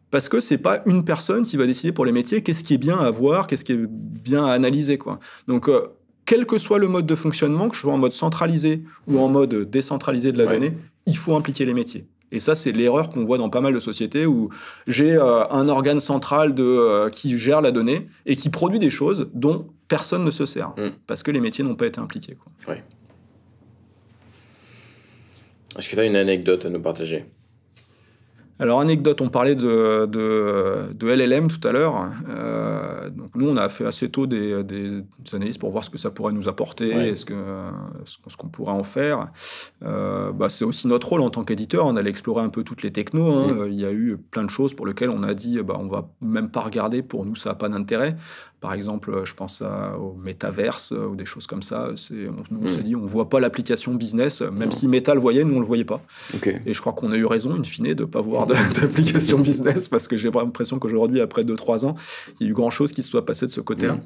parce que c'est pas une personne qui va décider pour les métiers qu'est-ce qui est bien à voir, qu'est-ce qui est bien à analyser quoi. Donc quel que soit le mode de fonctionnement, que je sois en mode centralisé ou en mode décentralisé de la donnée, il faut impliquer les métiers. Et ça, c'est l'erreur qu'on voit dans pas mal de sociétés où j'ai euh, un organe central euh, qui gère la donnée et qui produit des choses dont personne ne se sert, mm. parce que les métiers n'ont pas été impliqués. Est-ce que tu as une anecdote à nous partager alors, anecdote, on parlait de, LLM tout à l'heure. Euh, nous, on a fait assez tôt des, analyses pour voir ce que ça pourrait nous apporter, ce qu'on ce pourrait en faire. Euh, bah, c'est aussi notre rôle en tant qu'éditeur. On hein, allait explorer un peu toutes les technos. Hein. Il y a eu plein de choses pour lesquelles on a dit bah, on va même pas regarder, pour nous, ça n'a pas d'intérêt. Par exemple, je pense à, au métaverse euh, ou des choses comme ça. C'est, on, hmm. se dit, on ne voit pas l'application business, euh, même hmm. si Meta le voyait, nous, on le voyait pas. Et je crois qu'on a eu raison, in fine, de ne pas voir d'application hmm. business, parce que j'ai l'impression qu'aujourd'hui, après 2-3 ans, il y a eu grand-chose qui se soit passé de ce côté-là.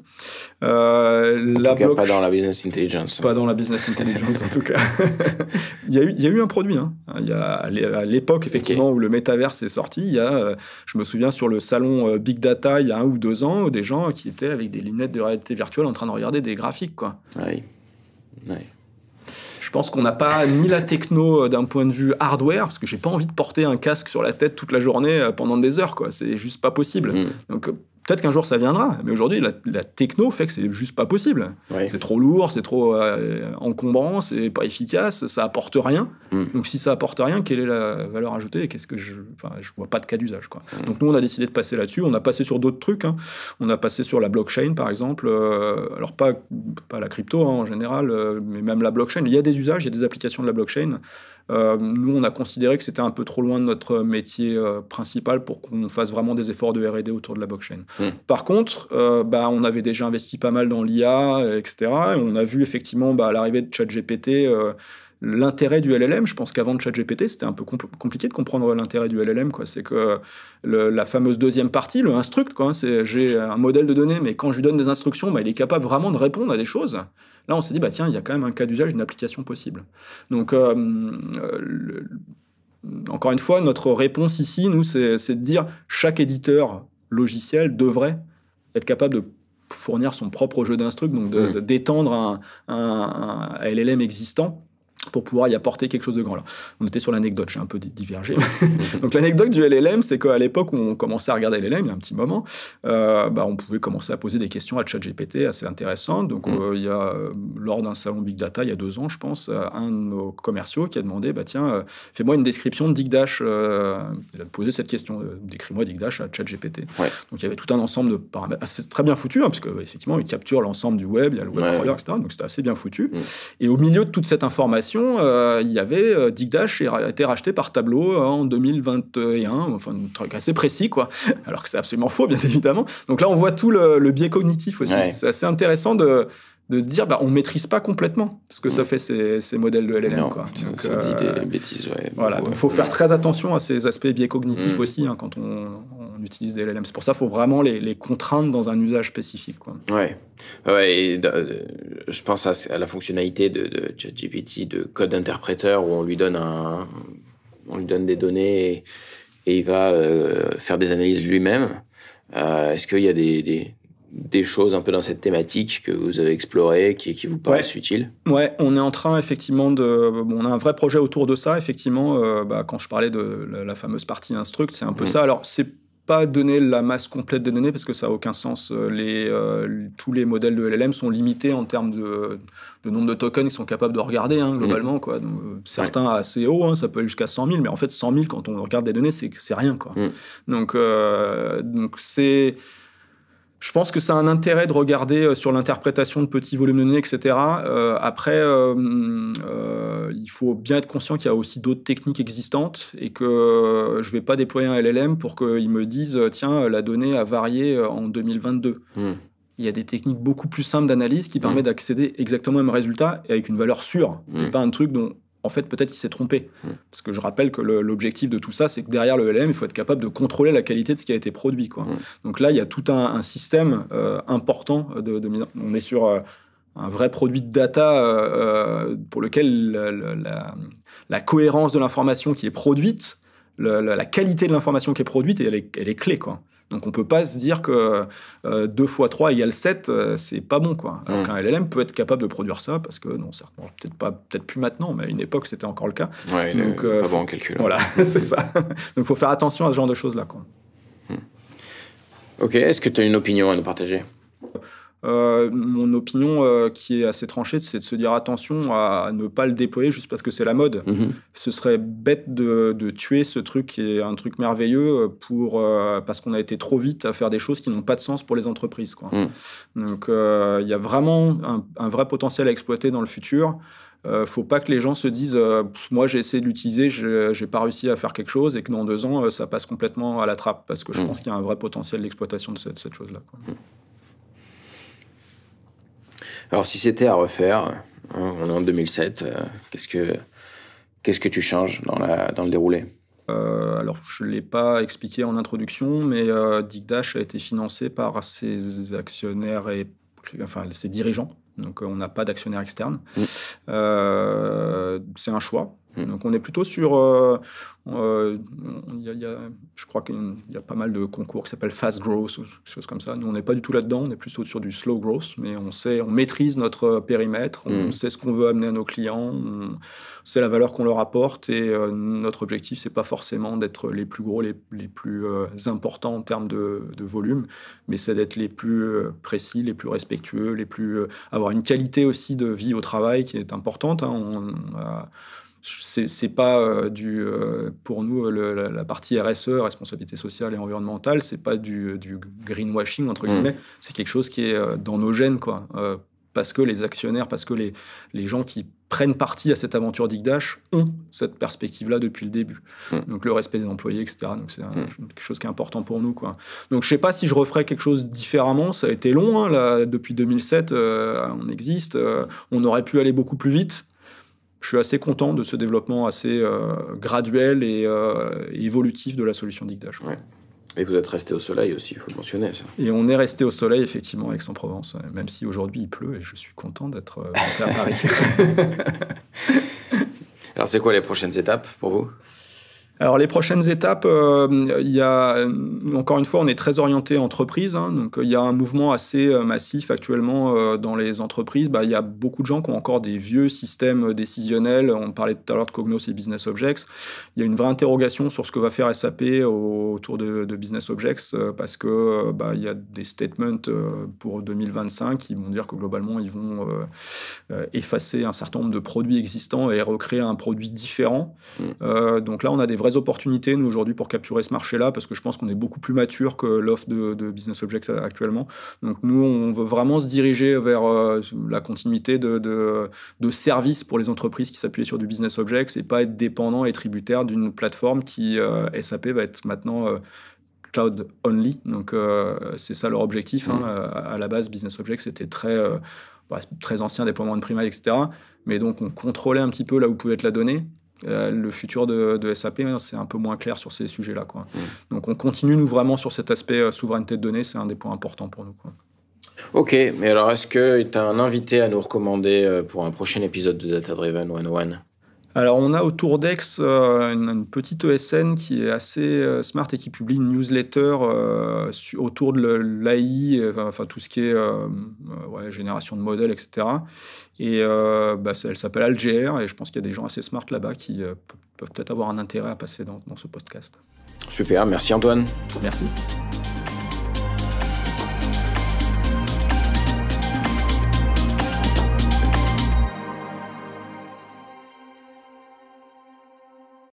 Euh, en la tout cas, pas dans la business intelligence. Pas dans la business intelligence, en tout cas. il, y a eu, un produit. Hein. Hein, il à l'époque, effectivement, où le métaverse est sorti, il je me souviens, sur le salon Big Data, il y a un ou deux ans, des gens qui étaient avec des lunettes de réalité virtuelle en train de regarder des graphiques. Quoi. Je pense qu'on n'a pas ni la techno euh, d'un point de vue hardware, parce que j'ai pas envie de porter un casque sur la tête toute la journée euh, pendant des heures, quoi. C'est juste pas possible. Mm. Donc euh, Peut-être qu'un jour ça viendra, mais aujourd'hui la, techno fait que c'est juste pas possible. C'est trop lourd, c'est trop euh, encombrant, c'est pas efficace, ça apporte rien. Mm. Donc si ça apporte rien, quelle est la valeur ajoutée Qu'est-ce que je, enfin, je vois pas de cas d'usage quoi. Mm. Donc nous on a décidé de passer là-dessus. On a passé sur d'autres trucs. Hein. On a passé sur la blockchain par exemple. Euh, alors pas pas la crypto hein, en général, euh, mais même la blockchain. Il y a des usages, il y a des applications de la blockchain. Euh, nous, on a considéré que c'était un peu trop loin de notre métier euh, principal pour qu'on fasse vraiment des efforts de R&D autour de la blockchain. Hmm. Par contre, euh, bah, on avait déjà investi pas mal dans l'IA, etc. Et on a vu effectivement bah, l'arrivée de ChatGPT l'intérêt du LLM. Je pense qu'avant ChatGPT, c'était un peu compliqué de comprendre l'intérêt du LLM. C'est que la fameuse deuxième partie, le instruct, hein, c'est j'ai un modèle de données, mais quand je lui donne des instructions, bah, il est capable vraiment de répondre à des choses. Là, on s'est dit, bah, tiens, il y a quand même un cas d'usage, d'une application possible. Donc, euh, encore une fois, notre réponse ici, nous, c'est de dire chaque éditeur logiciel devrait être capable de fournir son propre jeu d'instruct, donc d'étendre un, un, LLM existant pour pouvoir y apporter quelque chose de grand. Là, on était sur l'anecdote, j'ai un peu divergé. Donc l'anecdote du LLM, c'est qu'à l'époque où on commençait à regarder LLM, il y a un petit moment, euh, bah, on pouvait commencer à poser des questions à ChatGPT assez intéressantes. Donc mm. euh, il y a, euh, lors d'un salon Big Data, il y a deux ans, je pense, un de nos commerciaux qui a demandé, bah, tiens, fais-moi une description de Dick Dash. il a posé cette question, décris-moi Dick à ChatGPT. Donc il y avait tout un ensemble de paramètres, assez, très bien foutu, hein, parce parce effectivement il capture l'ensemble du web, il y a le web crawler, etc. Donc c'était assez bien foutu. Mm. Et au milieu de toute cette information, euh, il y avait euh, DigDash et a été racheté par Tableau euh, en 2021, enfin un truc assez précis quoi. Alors que c'est absolument faux bien évidemment. Donc là on voit tout le, biais cognitif aussi. C'est assez intéressant de de dire bah on maîtrise pas complètement ce que ça mm. fait ces, modèles de LLM quoi. Voilà, il faut faire très attention à ces aspects biais cognitifs mm. aussi hein, quand on on utilise des LLM. C'est pour ça qu'il faut vraiment les, contraindre dans un usage spécifique. Quoi. Ouais. ouais et, euh, je pense à, la fonctionnalité de, ChatGPT de code interpréteur où on lui donne un, on lui donne des données et, il va euh, faire des analyses lui-même. Euh, est-ce qu'il y a des, des choses un peu dans cette thématique que vous avez explorées, qui, qui vous paraissent utiles Ouais, on est en train effectivement de. on a un vrai projet autour de ça, effectivement. bah, quand je parlais de la, fameuse partie instruct, c'est un peu mm. ça. Alors, c'est pas donner la masse complète des données parce que ça n'a aucun sens. Euh, les, euh, tous les modèles de LLM sont limités en termes de, nombre de tokens qu'ils sont capables de regarder hein, globalement. Quoi. Euh, certains assez haut, hein, ça peut aller jusqu'à 100 000, mais en fait 100 000 quand on regarde des données, c'est rien. Quoi. Mm. Donc donc c'est je pense que ça a un intérêt de regarder euh, sur l'interprétation de petits volumes de données, etc. Euh, après, euh, il faut bien être conscient qu'il y a aussi d'autres techniques existantes et que je ne vais pas déployer un LLM pour qu'ils me disent, tiens, la donnée a varié en 2022. Hmm. Il y a des techniques beaucoup plus simples d'analyse qui hmm. permettent d'accéder exactement au même résultat et avec une valeur sûre, hmm. et pas un truc dont en fait, peut-être il s'est trompé. Mmh. Parce que je rappelle que l'objectif de tout ça, c'est que derrière le LM, il faut être capable de contrôler la qualité de ce qui a été produit. Mmh. Donc là, il y a tout un, système euh, important On est sur euh, un vrai produit de data euh, pour lequel la, cohérence de l'information qui est produite, la, qualité de l'information qui est produite, elle est, elle est clé. Quoi. Donc on peut pas se dire que 2 x 3 égale 7, euh, c'est pas bon quoi. Alors hmm. qu'un LLM peut être capable de produire ça parce que non, certainement peut-être pas peut-être plus maintenant mais à une époque c'était encore le cas. Donc euh, pas bon en calcul. Voilà, c'est ça. Donc faut faire attention à ce genre de choses là hmm. OK, est-ce que tu as une opinion à nous partager euh, mon opinion euh, qui est assez tranchée, c'est de se dire attention à ne pas le déployer juste parce que c'est la mode. Mhm. Ce serait bête de, tuer ce truc qui est un truc merveilleux euh, pour, parce qu'on a été trop vite à faire des choses qui n'ont pas de sens pour les entreprises. Mhm. Donc il y a vraiment un, vrai potentiel à exploiter dans le futur. ne faut pas que les gens se disent moi j'ai essayé de l'utiliser, j'ai pas réussi à faire quelque chose et que dans deux ans ça passe complètement à la trappe parce que je mhm. pense qu'il y a un vrai potentiel d'exploitation de cette chose-là. Alors, si c'était à refaire, hein, on est en 2007, euh, qu'est-ce que qu'est-ce que tu changes dans, la, dans le déroulé euh, alors, je ne l'ai pas expliqué en introduction, mais euh, Dash a été financé par ses actionnaires et enfin, ses dirigeants. Donc, euh, on n'a pas d'actionnaires externes. Mm. c'est un choix. Donc on est plutôt sur... Euh, euh, je crois qu'il y a pas mal de concours qui s'appellent fast growth ou quelque chose comme ça. Nous, on n'est pas du tout là-dedans, on est plutôt sur du slow growth, mais on sait, on maîtrise notre euh, périmètre, on hmm. sait ce qu'on veut amener à nos clients, on sait la valeur qu'on leur apporte et notre objectif, c'est pas forcément d'être les plus gros, les, plus importants en termes de, volume, mais c'est d'être les plus précis, les plus respectueux, les plus avoir une qualité aussi de vie au travail qui est importante. Hein c'est pas euh, du euh, pour nous la, partie RSE responsabilité sociale et environnementale c'est pas du, greenwashing entre hmm. guillemets c'est quelque chose qui est euh, dans nos gènes quoi parce que les actionnaires parce que les, les gens qui prennent partie à cette aventure d'Igdash ont cette perspective là depuis le début hmm. donc le respect des employés etc donc c'est hmm. quelque chose qui est important pour nous quoi donc je sais pas si je referais quelque chose différemment ça a été long hein, là, depuis 2007 on existe on aurait pu aller beaucoup plus vite je suis assez content de ce développement assez euh, graduel et euh, évolutif de la solution Digdash. Et vous êtes resté au soleil aussi, il faut le mentionner ça. Et on est resté au soleil effectivement avec Aix-en-Provence, même si aujourd'hui il pleut et je suis content d'être euh, à Paris. Alors c'est quoi les prochaines étapes pour vous alors les prochaines étapes, euh, il y a encore une fois, on est très orienté entreprise, hein, donc euh, il y a un mouvement assez euh, massif actuellement dans les entreprises. Bah, il y a beaucoup de gens qui ont encore des vieux systèmes décisionnels. On parlait tout à l'heure de Cognos et Business Objects. Il y a une vraie interrogation sur ce que va faire SAP autour de, Business Objects parce que bah, il y a des statements pour 2025 qui vont dire que globalement ils vont effacer un certain nombre de produits existants et recréer un produit différent. Mm. donc là, on a des vrais opportunités, nous, aujourd'hui, pour capturer ce marché-là, parce que je pense qu'on est beaucoup plus mature que l'offre de, Business Objects euh, actuellement. Donc, nous, on veut vraiment se diriger vers euh, la continuité de, de, services pour les entreprises qui s'appuient sur du Business Objects et pas être dépendant et tributaire d'une plateforme qui, euh, SAP, va être maintenant cloud only. Donc, c'est ça leur objectif. Hein. Mmh. À, la base, Business Objects c'était très. Bah, très ancien déploiement de primaire, etc. Mais donc, on contrôlait un petit peu là où pouvait être la donnée. Euh, le futur de, SAP, hein, c'est un peu moins clair sur ces sujets-là. Quoi. Mm. Donc on continue, nous, vraiment sur cet aspect euh, souveraineté de données, c'est un des points importants pour nous. Ok, mais alors est-ce que tu as un invité à nous recommander euh, pour un prochain épisode de Data Driven 101 alors, on a autour d'Ex une, petite ESN qui est assez smart et qui publie une newsletter autour de l'AI, enfin, tout ce qui est génération de modèles, etc. Et euh, bah, elle s'appelle Alger, et je pense qu'il y a des gens assez smart là-bas qui euh, peuvent peut-être avoir un intérêt à passer dans ce podcast. Super, merci Antoine. Merci.